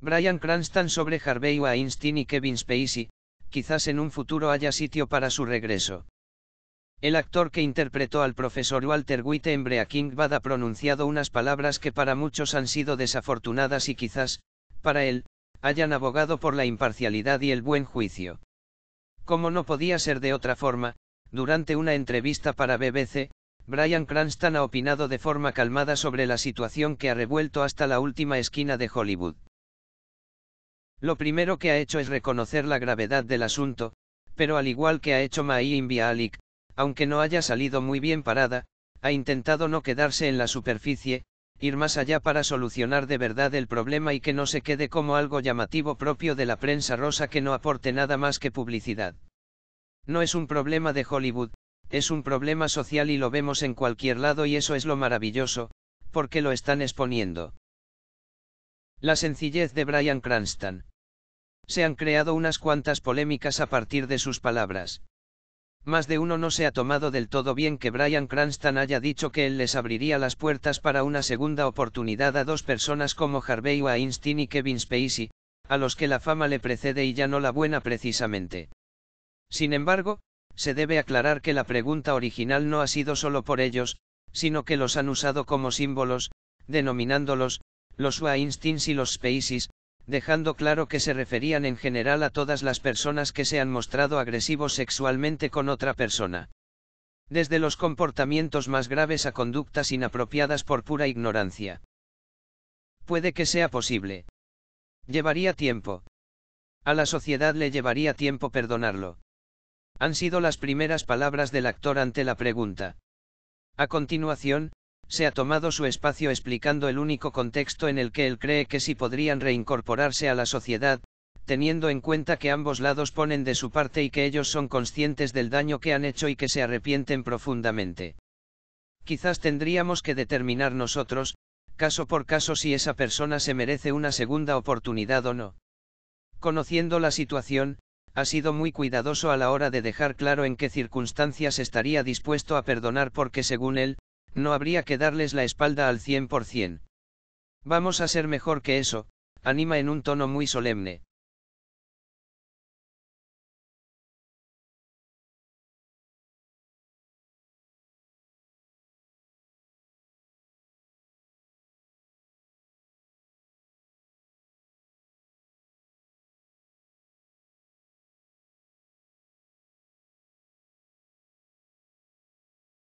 Brian Cranston sobre Harvey Weinstein y Kevin Spacey, quizás en un futuro haya sitio para su regreso. El actor que interpretó al profesor Walter Witte en Breaking Bad ha pronunciado unas palabras que para muchos han sido desafortunadas y quizás, para él, hayan abogado por la imparcialidad y el buen juicio. Como no podía ser de otra forma, durante una entrevista para BBC, Brian Cranston ha opinado de forma calmada sobre la situación que ha revuelto hasta la última esquina de Hollywood. Lo primero que ha hecho es reconocer la gravedad del asunto, pero al igual que ha hecho via Bialik, aunque no haya salido muy bien parada, ha intentado no quedarse en la superficie, ir más allá para solucionar de verdad el problema y que no se quede como algo llamativo propio de la prensa rosa que no aporte nada más que publicidad. No es un problema de Hollywood, es un problema social y lo vemos en cualquier lado y eso es lo maravilloso, porque lo están exponiendo. La sencillez de Brian Cranston. Se han creado unas cuantas polémicas a partir de sus palabras. Más de uno no se ha tomado del todo bien que Brian Cranston haya dicho que él les abriría las puertas para una segunda oportunidad a dos personas como Harvey Weinstein y Kevin Spacey, a los que la fama le precede y ya no la buena precisamente. Sin embargo, se debe aclarar que la pregunta original no ha sido solo por ellos, sino que los han usado como símbolos, denominándolos, los wahinstins y los Spaces, dejando claro que se referían en general a todas las personas que se han mostrado agresivos sexualmente con otra persona. Desde los comportamientos más graves a conductas inapropiadas por pura ignorancia. Puede que sea posible. Llevaría tiempo. A la sociedad le llevaría tiempo perdonarlo. Han sido las primeras palabras del actor ante la pregunta. A continuación, se ha tomado su espacio explicando el único contexto en el que él cree que sí podrían reincorporarse a la sociedad, teniendo en cuenta que ambos lados ponen de su parte y que ellos son conscientes del daño que han hecho y que se arrepienten profundamente. Quizás tendríamos que determinar nosotros, caso por caso, si esa persona se merece una segunda oportunidad o no. Conociendo la situación, ha sido muy cuidadoso a la hora de dejar claro en qué circunstancias estaría dispuesto a perdonar porque según él, no habría que darles la espalda al 100%. Vamos a ser mejor que eso, anima en un tono muy solemne.